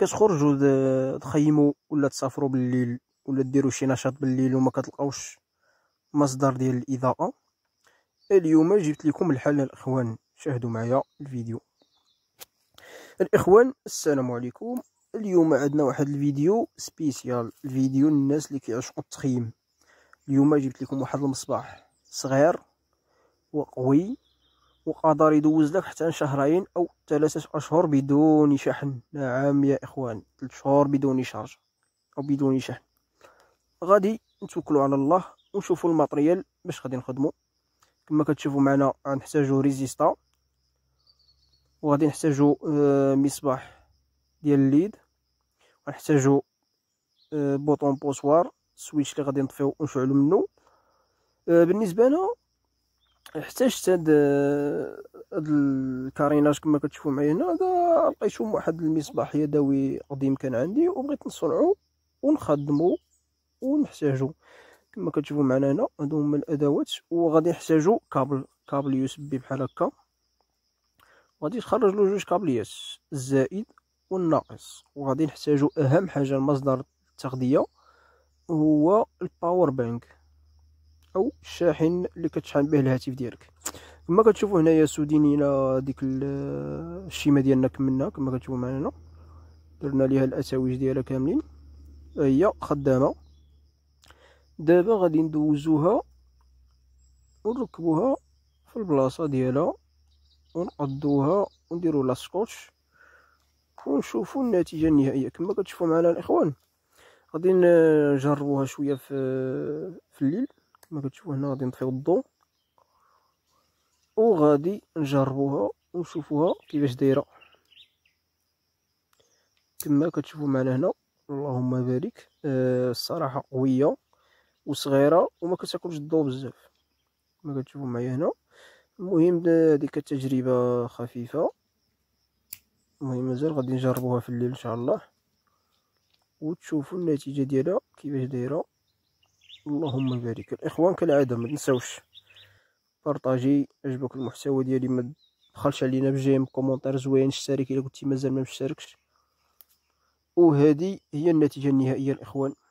كتخرجوا تخيموا ولا تسافروا بالليل ولا ديروا شي نشاط بالليل وما كتلقاوش مصدر ديال الاضاءه اليوم جبت لكم الحل الاخوان شاهدوا معايا الفيديو الاخوان السلام عليكم اليوم عندنا واحد الفيديو سبيسيال الفيديو الناس اللي كيعشقوا التخييم اليوم جبت لكم واحد المصباح صغير وقوي وقدر يدوز لك حتى شهرين أو ثلاثة أشهر بدون شحن نعم يا إخوان ثلاث شهور بدون شارج أو بدون شحن غادي نتوكلوا على الله ونشوفوا الماتريال باش غادي نخدموا كما كتشوفوا معنا غنحتاجو ريزيستا وغادي نحتاجو آه، مصباح ديال الليد غنحتاجو آه، بوطون بوسوار سويتش اللي غادي نطفيو ونشعلو منه آه، بالنسبه لنا احتجت هاد هاد الكاريناج كما كتشوفوا معايا هنا هذا لقيتهم واحد المصباح يدوي قديم كان عندي وبغيت نصنعو ونخدمو ونحتاجو كما كتشوفوا معنا هنا هادو هما الادوات وغادي نحتاجو كابل كابل يو اس بي بحال هكا غادي تخرج له جوج كابليات الزائد والناقص وغادي نحتاجو اهم حاجه لمصدر التغذيه هو الباور بانك او الشاحن اللي كتشحن به الهاتف ديالك كما كتشوفوا هنايا سوديني الى ديك الشيمه ديالنا كملنا كما كتشوفوا معنا هنا درنا ليها الاساويج ديالها كاملين هي خدامه دابا غادي ندوزوها ونركبوها في البلاصه ديالها ونقضوها ونديرو لاسكوتش ونشوفوا النتيجه النهائيه كما كتشوفوا معنا الاخوان غادي نجربوها شويه في في الليل كما كتشوفوا هنا غادي نطفيو الضوء وغادي نجربوها ونشوفوها كيفاش دايره كما كتشوفوا معنا هنا اللهم بارك آه الصراحه قويه وصغيره وما كتاكلش الضوء بزاف كما كتشوفوا معايا هنا المهم هذيك التجربه خفيفه المهم مازال غادي نجربوها في الليل ان شاء الله وتشوفوا النتيجه ديالها كيفاش دايره اللهم بارك الاخوان كالعاده ما تنساوش بارطاجي عجبك المحتوى ديالي ما تخلش علينا بجيم كومونتير زوين اشترك الى كنتي مازال ما مشتركش وهذه هي النتيجه النهائيه الاخوان